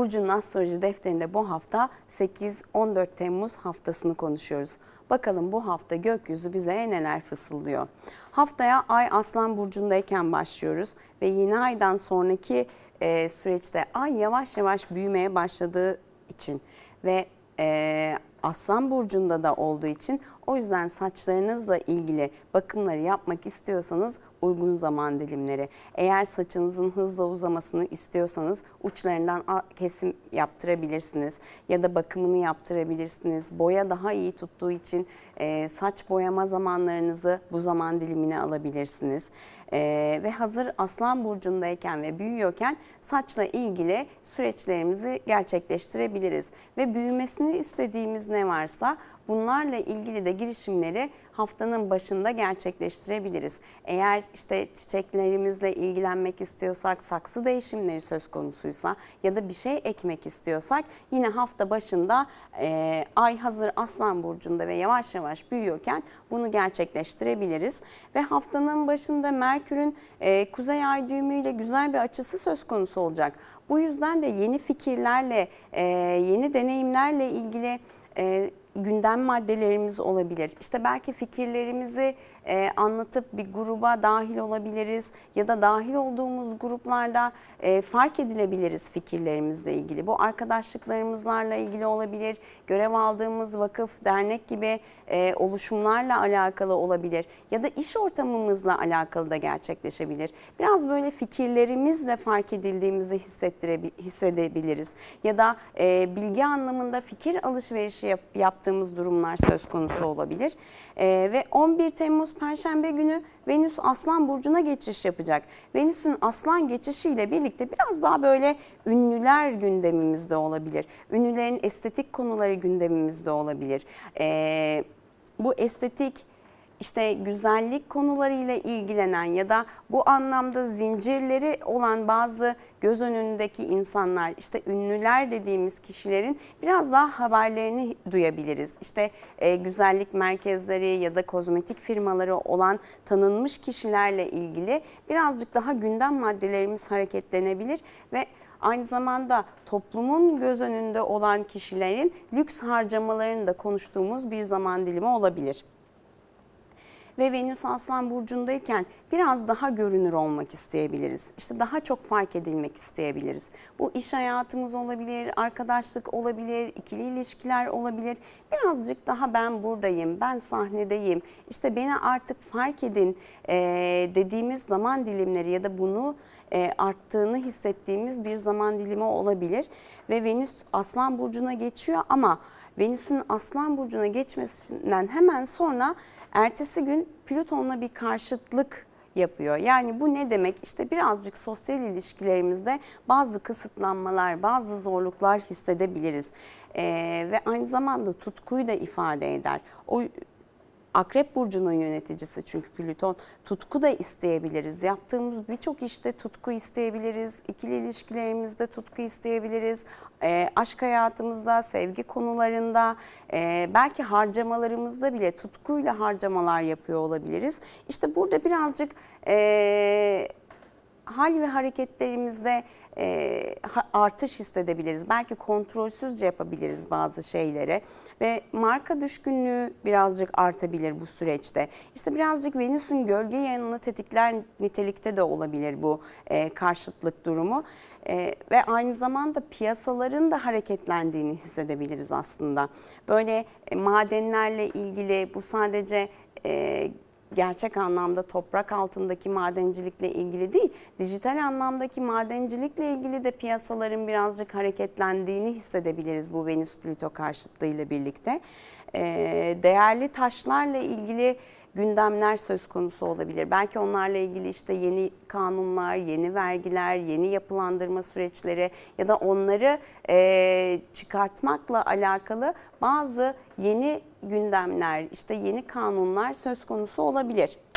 Burcu'nun astroloji defterinde bu hafta 8-14 Temmuz haftasını konuşuyoruz. Bakalım bu hafta gökyüzü bize neler fısıldıyor. Haftaya Ay Aslan Burcu'ndayken başlıyoruz ve yeni aydan sonraki e, süreçte Ay yavaş yavaş büyümeye başladığı için ve e, Aslan Burcu'nda da olduğu için o yüzden saçlarınızla ilgili bakımları yapmak istiyorsanız uygun zaman dilimleri. Eğer saçınızın hızla uzamasını istiyorsanız uçlarından kesim yaptırabilirsiniz ya da bakımını yaptırabilirsiniz. Boya daha iyi tuttuğu için e, saç boyama zamanlarınızı bu zaman dilimine alabilirsiniz. E, ve hazır Aslan Burcu'ndayken ve büyüyorken saçla ilgili süreçlerimizi gerçekleştirebiliriz. Ve büyümesini istediğimiz ne varsa Bunlarla ilgili de girişimleri haftanın başında gerçekleştirebiliriz. Eğer işte çiçeklerimizle ilgilenmek istiyorsak, saksı değişimleri söz konusuysa ya da bir şey ekmek istiyorsak yine hafta başında e, ay hazır Aslan Burcu'nda ve yavaş yavaş büyüyorken bunu gerçekleştirebiliriz. Ve haftanın başında Merkür'ün e, kuzey ay düğümüyle güzel bir açısı söz konusu olacak. Bu yüzden de yeni fikirlerle, e, yeni deneyimlerle ilgili e, gündem maddelerimiz olabilir. İşte belki fikirlerimizi e, anlatıp bir gruba dahil olabiliriz ya da dahil olduğumuz gruplarda e, fark edilebiliriz fikirlerimizle ilgili. Bu arkadaşlıklarımızlarla ilgili olabilir, görev aldığımız vakıf, dernek gibi e, oluşumlarla alakalı olabilir ya da iş ortamımızla alakalı da gerçekleşebilir. Biraz böyle fikirlerimizle fark edildiğimizi hissettirebiliriz hissedebiliriz ya da e, bilgi anlamında fikir alışverişi yap, yap baktığımız durumlar söz konusu olabilir. E, ve 11 Temmuz Perşembe günü Venüs Aslan Burcu'na geçiş yapacak. Venüs'ün Aslan geçişiyle birlikte biraz daha böyle ünlüler gündemimizde olabilir. Ünlülerin estetik konuları gündemimizde olabilir. E, bu estetik işte güzellik konularıyla ilgilenen ya da bu anlamda zincirleri olan bazı göz önündeki insanlar işte ünlüler dediğimiz kişilerin biraz daha haberlerini duyabiliriz. İşte e, güzellik merkezleri ya da kozmetik firmaları olan tanınmış kişilerle ilgili birazcık daha gündem maddelerimiz hareketlenebilir ve aynı zamanda toplumun göz önünde olan kişilerin lüks harcamalarını da konuştuğumuz bir zaman dilimi olabilir ve Venüs Aslan Burcu'ndayken biraz daha görünür olmak isteyebiliriz. İşte daha çok fark edilmek isteyebiliriz. Bu iş hayatımız olabilir, arkadaşlık olabilir, ikili ilişkiler olabilir. Birazcık daha ben buradayım, ben sahnedeyim, işte beni artık fark edin dediğimiz zaman dilimleri ya da bunu e, arttığını hissettiğimiz bir zaman dilimi olabilir. Ve Venüs Aslan Burcu'na geçiyor ama Venüs'ün Aslan Burcu'na geçmesinden hemen sonra ertesi gün Plüton'la bir karşıtlık yapıyor. Yani bu ne demek? İşte birazcık sosyal ilişkilerimizde bazı kısıtlanmalar, bazı zorluklar hissedebiliriz. Ee, ve aynı zamanda tutkuyu da ifade eder. O Akrep Burcu'nun yöneticisi çünkü Plüton. Tutku da isteyebiliriz. Yaptığımız birçok işte tutku isteyebiliriz. İkili ilişkilerimizde tutku isteyebiliriz. E, aşk hayatımızda, sevgi konularında, e, belki harcamalarımızda bile tutkuyla harcamalar yapıyor olabiliriz. İşte burada birazcık e, hal ve hareketlerimizde e, artış hissedebiliriz. Belki kontrolsüzce yapabiliriz bazı şeyleri ve marka düşkünlüğü birazcık artabilir bu süreçte. İşte birazcık Venüs'ün gölge yanını tetikler nitelikte de olabilir bu e, karşıtlık durumu. E, ve aynı zamanda piyasaların da hareketlendiğini hissedebiliriz aslında. Böyle e, madenlerle ilgili bu sadece e, gerçek anlamda toprak altındaki madencilikle ilgili değil, dijital anlamdaki madencilikle ilgili de piyasaların birazcık hareketlendiğini hissedebiliriz bu Venüs-Plüto karşıtlığıyla birlikte. Ee, değerli taşlarla ilgili gündemler söz konusu olabilir. Belki onlarla ilgili işte yeni kanunlar, yeni vergiler, yeni yapılandırma süreçleri ya da onları e, çıkartmakla alakalı bazı yeni gündemler, işte yeni kanunlar söz konusu olabilir.